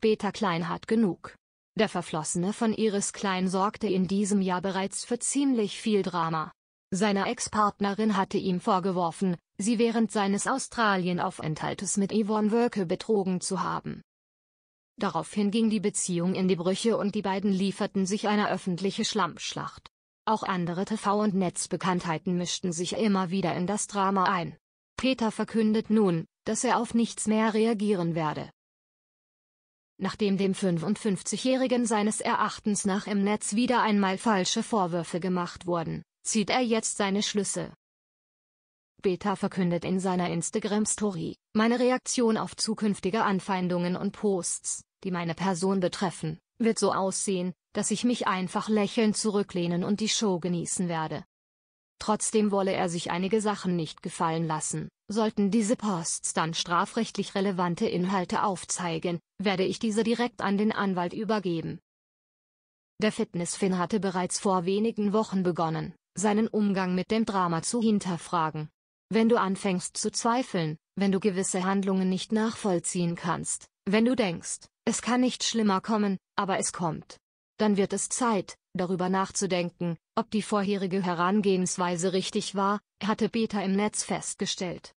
Peter Klein hat genug. Der Verflossene von Iris Klein sorgte in diesem Jahr bereits für ziemlich viel Drama. Seine Ex-Partnerin hatte ihm vorgeworfen, sie während seines Australienaufenthaltes mit Yvonne Wölke betrogen zu haben. Daraufhin ging die Beziehung in die Brüche und die beiden lieferten sich eine öffentliche Schlammschlacht. Auch andere TV- und Netzbekanntheiten mischten sich immer wieder in das Drama ein. Peter verkündet nun, dass er auf nichts mehr reagieren werde nachdem dem 55-Jährigen seines Erachtens nach im Netz wieder einmal falsche Vorwürfe gemacht wurden, zieht er jetzt seine Schlüsse. Beta verkündet in seiner Instagram-Story, meine Reaktion auf zukünftige Anfeindungen und Posts, die meine Person betreffen, wird so aussehen, dass ich mich einfach lächelnd zurücklehnen und die Show genießen werde. Trotzdem wolle er sich einige Sachen nicht gefallen lassen. Sollten diese Posts dann strafrechtlich relevante Inhalte aufzeigen, werde ich diese direkt an den Anwalt übergeben. Der Fitnessfin hatte bereits vor wenigen Wochen begonnen, seinen Umgang mit dem Drama zu hinterfragen. Wenn du anfängst zu zweifeln, wenn du gewisse Handlungen nicht nachvollziehen kannst, wenn du denkst, es kann nicht schlimmer kommen, aber es kommt, dann wird es Zeit, darüber nachzudenken, ob die vorherige Herangehensweise richtig war, hatte Peter im Netz festgestellt.